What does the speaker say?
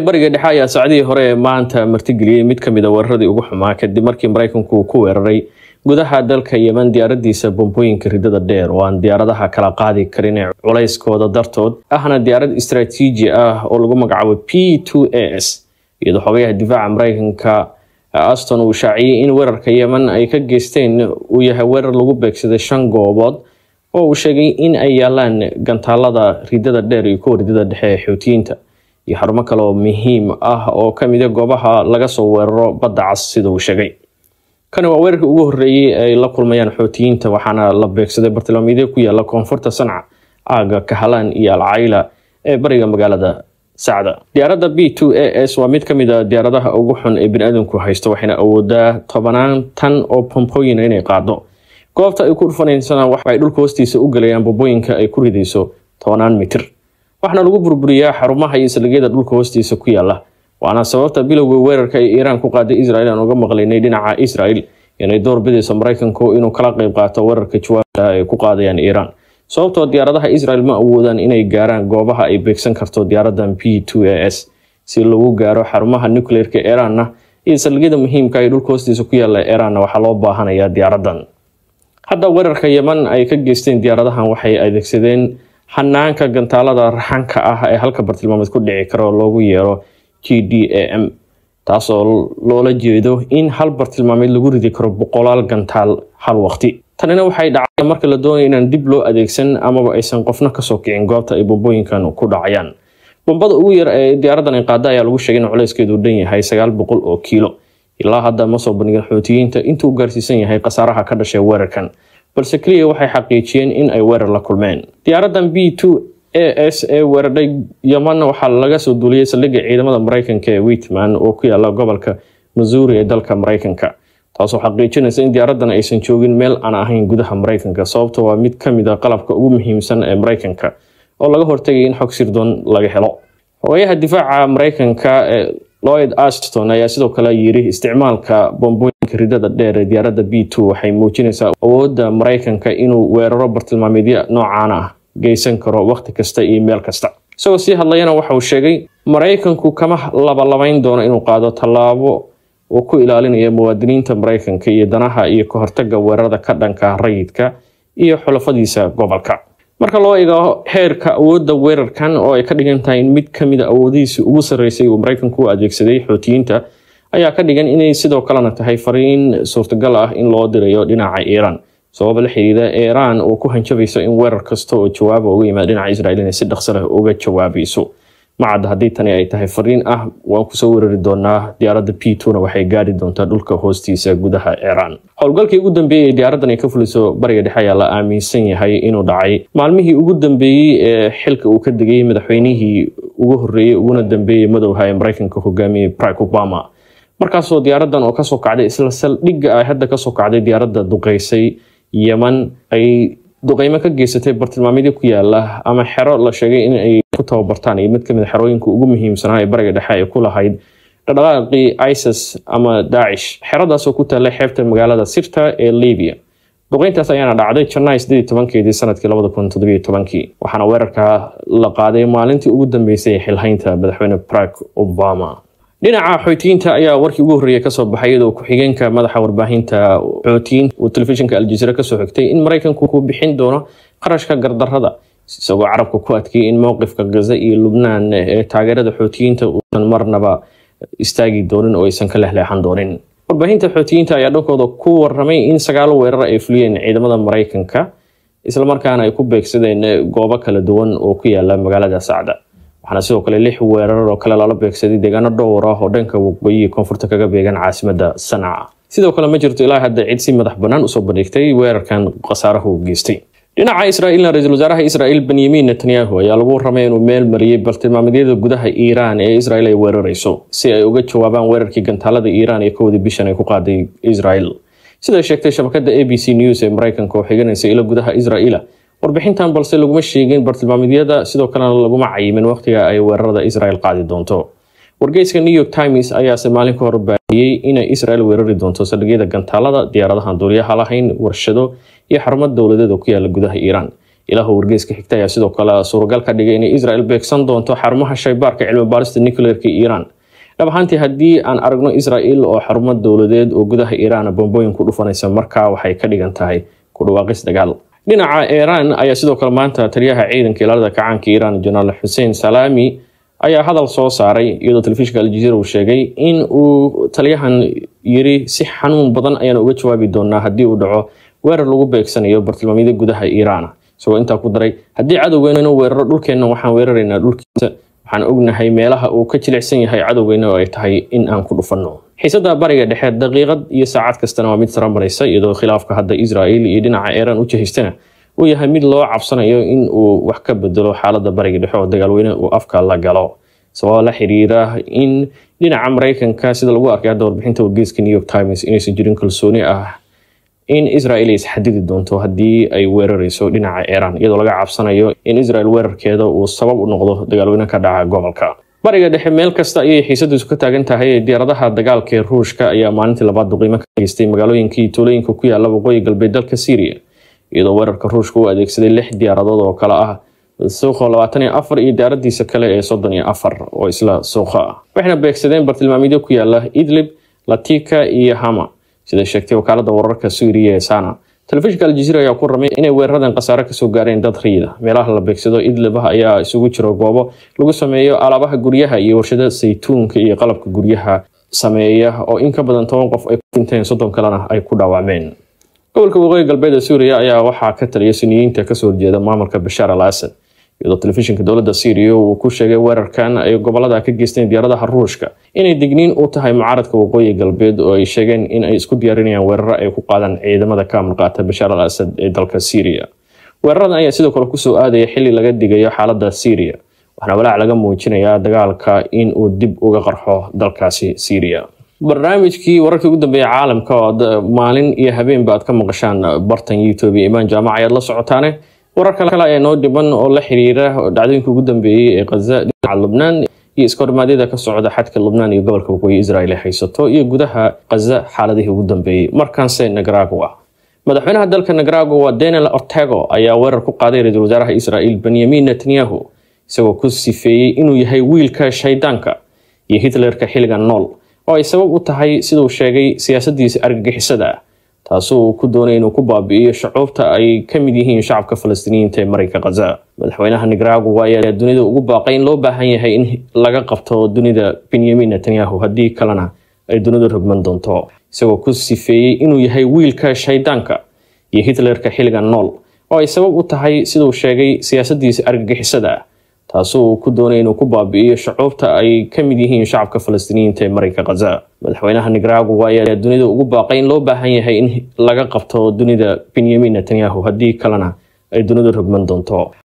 bariga dhexe ayaa sacdihii hore ee maanta martigeliyey mid ka mid a weeraradii ugu xumaa kadib markii maraykanku ku weeraray gudaha dalka yeman diyaaradiisa bombooyinka ridada dheer oo aan diyaaradaha kala qaadi karin ee culayskooda dartood ahna diyaarad istraatiiji ah oo lagu magacaabo p two a s iyadoo xogayaha difaaca maraykanka aston uu shaaciyey in weerarka yemen ay ka geysteen uu yahay weerar lagu beegsaday shan goobood oo uu sheegay in ay yaalaan gantaalada ridada dheer iyo kuwa ridada dhexe ee xuutiyiinta iyo xarumo kaleoo muhiim ah oo ka mida ah goobaha laga soo weeraro badda cas sida uu sheegay kani waa weerarkii ugu horreeyey ay la kulmayaan xootiyiinta waxaana la beegsaday bartilmaameedyo ku yaala koonfurta sanca aaga kahalaan iyo alcayla ee bariga magaalada sacda diyaaradda b two a s waa mid ka mid a ah diyaaradaha ugu xun ee biniaadanku haysto waxayna awoodaa tobanaan tan oo bombooyina inay qaado goobta ay ku dhufanaysanaan waxay dhulka hoostiisa u gelayaan bombooyinka ay ku ridayso tobanaan mitir waxaana lagu burburiyaa xarumaha iyo salligyada dhulka hoostiisa ku yaala waana sababta bilowga weerarka ee iiraan ku qaaday israel aan uga maqlaynay dhinaca israel inay bidayso maraykanku inuu kala qayb qaato weerarka jawaabta ay ku qaadayaan iiraan sababtoo diyaaradaha israel ma awoodaan inay gaaraan goobaha ay beegsan karto diyaaradan b two a s si lagu gaaro xarumaha nucleerka iiraanna iyo salligyada muhiimka ay ah dhulka hoostiisa ku yaala iiraanna waxaa loo baahanayaa diyaaradan hadda weerarka yeman ay ka geysteen diyaaradahan waxay adeegsadeen hanaanka gantaalada raxanka ah ee halka bartilmaameed ku dhici kara oo loogu yeero g d a m taasoo loola jeedo in hal bartilmaameed lagu ridi karo boqolaal gantaal hal waqti tanina waxay dhacay marka la doonaya inaan dib loo adeegsan amaba aysan qofna kasoo kicin goobta ay bombooyinkan ku dhacayaan bombada ugu yar ee diyaaradan inqaada ayaa lagu sheegay in culayskeedu dhan yahay sagaal boqol oo kiilo ilaa hadda ma soo bandhigin xoutiyiinta intuu gaarsiisan yahay khasaaraha ka dhashay weerarkan balse keliya waxay xaqiijiyeen in ay weerar la kulmeen diyaaradan b two a s ee weerardhay yeman waxaa laga soo duuliyey saldhigga ciidamada mareykanka ee witman oo ku yaala gobolka missouri ee dalka mareykanka taasoo xaqiijinaysa in diyaaradan aysan joogin meel aan ahayn gudaha mareykanka sababto waa ah mid ka mid a ah qalabka ugu muhiimsan ee mareykanka oo laga hortegay in xog sirdoon laga helo hogaayaha difaaca mareykanka loyd ashton ayaa sidoo kale yidhi isticmaalka bombooyinka ridada dheer ee diyaaradda b two waxay muujinaysaa awoodda maraykanka inuu weeraro bartilmaameedya noocaan ah geysan karo wakhti kasta iyo meel kasta isagoo sii hadlayana waxa uu sheegay maraykanku kama labalabayn doono inuu qaado tallaabo uu ku ilaalinaya muwaadiniinta maraykanka iyo danaha iyo ka hortagga weerarada ka dhanka rayidka iyo xulafadiisa gobolka marka loo eego heerka awoodda weerarkan oo ay ka dhigan tahay mid ka mid a ah awoodihiisii ugu sarreysay uu maraykanku u adeegsaday xoutiyiinta ayaa ka dhigan inay sidoo kalena tahay fariin suurtagal ah in loo dirayo dhinaca iiraan sabab la xidhiida iiraan oo ku hanjabayso in weerar kasta oo jawaaba uga yimaada dhinaca israa'iil inay si dhaqsa leh uga jawaabayso macad haddii tani ay tahay fariin ah waan kusoo weerari doonaa diyaaradda p tuna waxay gaari doontaa dhulka hoostiisa gudaha ciraan howlgalkii ugu dambeeyey ee diyaaraddan ay ka fuliso bariga dhexe ayaa la aaminsan yahay inuu dhacay maalmihii ugu dambeeyey ee xilka uu ka degay madaxweynihii ugu horreeyey uguna dambeeyey madowha ee maraykanka hogaamiyey barack obama markaasoo diyaaraddan oo kasoo kacday isla saldhigga ay hadda kasoo kacday diyaaradda duqaysay yeman ay duqeymo ka geysatay bartilmaameedii ku yaala ama xero la sheegay in ku tababartaan iyo mid kamid ah xerooyinka ugu muhiimsanaa ee bariga dhexe ay ku lahayd dhaqdhaqaaqii isis ama daacish xeradaasoo ku taalay xeebta magaalada sirta ee libiya duqeyntaas ayaana dhacday janaay sideed tobankeedii sanadkii labada kun toddobiyo tobankii waxaana weerarka la qaaday maalintii ugu dambeysay ee xilhaynta madaxweyne brak obama dhinaca xootiyiinta ayaa warkii ugu horreeya kasoo baxay iyadoo ku-xigeenka madaxa warbaahinta xootiyiinta uu telefishinka aljaziira kasoo xigtay in maraykanku ku bixin doono qarashka gardarada isagoo carabka ku adkeeyay in mowqifka gaza iyo lubnaan eh, ee taageerada xootiyiinta uusan marnaba istaagi doonin oo aysan ka lehleexan doonin warbaahinta xootiyiinta ayaa dhankooda ku waramay in sagaal weerar ay fuliyeen ciidamada maraykanka islamarkaana ay ku beegsadeen eh, goobo kala duwan oo ku yaala magaalada sacda waxaana sidoo kale lix weerar oo kale lala beegsaday deegaano dhowr ah oo dhanka waqooyi koonfurta kaga beegan caasimada sanaca sidoo kale ma jirto ilaa hadda cid si madax bannaan usoo bandhigtay weerarkan khasaaraha u geystay dhinaca israa'iilna ra-iisul wasaaraha israa'iil benyamin netanyahu ayaa lagu waramay inuu meel mariyey baltilmaameedyada gudaha iiraan ee israa'iil ay weerarayso si ay uga jawaabaan weerarkii gantaalada iiraan ee kowdii bishan ay ku qaaday israa'iil sida sheegtay shabakada a b c news ee maraykanka oo xiganaysa ilo gudaha israa'iila warbixintan balse laguma sheegin bartilmaameedyada sidoo kalena laguma cayimin wakhtiga ay weerarada israa'iil qaadi doonto wargeyska new york times ayaase maalin ka hor baahiyey inay israa'iil weerari doonto saldhigyada gantaalada diyaaradahan duuryaha lahayn warshado iyo xarumad dowladeed oo ku yaala gudaha iiraan ilaahw wargeyska xigta ayaa sidoo kale suuragal ka dhigay inay israel beegsan doonto xarumaha shaybaarka cilmi baarista nucleerka iiraan dhab ahaantii haddii aan aragno israel oo xarumad dowladeed oo gudaha iiraan bombooyin ku dhufanaysa markaa waxay ka dhigan tahay kudhawaaqis dagaal dhinaca iiraan ayaa sidoo kale maanta taliyaha ciidanka ilaalada kacaanka iiraan jenaraal xuseen salaami ayaa hadal soo saaray iyadoo telefishinka aljaziira uu sheegay in uu taliyahan yiri si xanuun badan ayaan uga jawaabi doonaa haddii uu dhaco weerar lagu beegsanayo bartilmaamyada gudaha iiraan isagoo intaa ku daray haddii cadowgeyna inuu weeraro dhulkeenna waxaan weeraraynaa dhulkiisa waxaan ognahay meelaha uu ka jilicsan yahay cadowgeyna oo ay tahay in aan ku dhufanno xiisada bariga dhexe daqiiqad iyo saacad kastana waa mid sara iyadoo khilaafka hadda israa'il iyo dhinaca iiraan u jihaystana uu yahay mid loo cabsanayo in uu wax ka bedelo xaalada bariga dhexe oo dagaalweyne uu afka la galo sababa la xiriira in dhinaca maraykanka sida lagu arkay hadda warbixinta wargeyska new york times inaysan jirin kalsooni ah in israel ay isxadidi doonto haddii ay weerareyso dhinaca iiraan iyadoo laga cabsanayo in israel weerarkeeda uu sabab u noqdo dagaalweyne ka dhaca gobolka bariga dhexe meel kasta ayay xiisadiisu ka taagan tahay diyaaradaha dagaalka ee ruushka ayaa maalintii labaad qiimo ka geystay magaalooyinkii iyo tuulooyinka ku yaalla waqooyi galbeed dalka syriya iyadoo weerarka ruushka u adeegsaday lix diyaaradood oo kale ah suuqo labaatan iyo afar iyo diyaaradiisa kale ee soddon iyo afar oo isla suuqa ah waxayna beegsadeen bartilmaamidyo ku yaala idlib latika iyo hama sida sheegtay wakaaladda wararka suuriya ee sana telefishinka aljaziira ayaa ku ramay inay weeraradan khasaare kasoo gaareen dad rayida meelaha la beegsado idlibah ayaa isugu jiro goobo lagu sameeyo alaabaha guryaha iyo warshada saytuunka iyo qalabka guryaha sameeya oo in ka badan toban qof ay ku dhinteen soddon kalena ay ku dhaawacmeen gobolka waqooyi galbeed ee suuriya ayaa waxaa ka taliya suniyiinta kasoo horjeeda maamulka bashaar al asad iyadoo telefishinka dowladda syriya uu ku sheegay weerarkan ay gobolada ka geysteen diyaaradaha ruushka inay digniin u tahay mucaaradka waqooyi galbeed oo ay sheegeen in ay isku diyaarinayaan weeraro ay ku qaadaan ciidamada ka amar qaata bashaar al asad ee dalka syriya weeraradan ayaa sidoo kale kusoo aadaya xilli laga digayo xaaladda syriya waxaana walaac laga muujinayaa dagaalka in uu dib uga qarxo dalkaasi syriya barnaamijkii wararkii ugu dambeeya caalamka ood maalin iyo habeenba aad ka maqashaan bartan youtube iyo imaan jaamac ayaad la socotaane warar kale ayaa noo dhiban oo la xiriira dhacdooyinka ugu dambeeyey ee khaza dhinaca lubnaan iyo iskoormaadyada ka socda xadka lubnaan iyo gobolka waqooyi israel ee haysato iyo gudaha khaza xaaladihii ugu dambeeyey markaanse nagaragwa madaxweynaha dalka nagaragwa daniel ortego ayaa weerar ku qaaday ra-iisul wasaaraha israel benyamin netanyahu isagoo ku sifeeyey inuu yahay wiilka shaydaanka iyo hitlerka xilligan nool oo ay sabab u tahay siduu sheegay siyaasadiisa argagixisada taasi uu ku doonay inuu ku baabi'iyo shucuubta ay ka mid yihiin shacabka falastiiniyiinta ee marayka khaza madaxweynaha nicaragua ayaa dunida ugu baaqay in loo baahan yahay in laga qabto dunida benyamin netanyahu haddii kalena ay dunidu rogman doonto isagoo ku sifeeyey inuu yahay wiilka shaydaanka iyo hitlerka xilligan nool oo ay sabab u tahay siduu sheegay siyaasaddiisa argagixisada ah taasi uu ku doonay inuu ku baabi'iyo shucuubta ay ka mid yihiin shacabka falastiiniyiinta ee marayka khaza madaxweynaha nicaragua ayaa dunida ugu baaqay in loo baahan yahay in laga qabto dunida benyamin netanyahu haddii kalena ay dunidu rogman doonto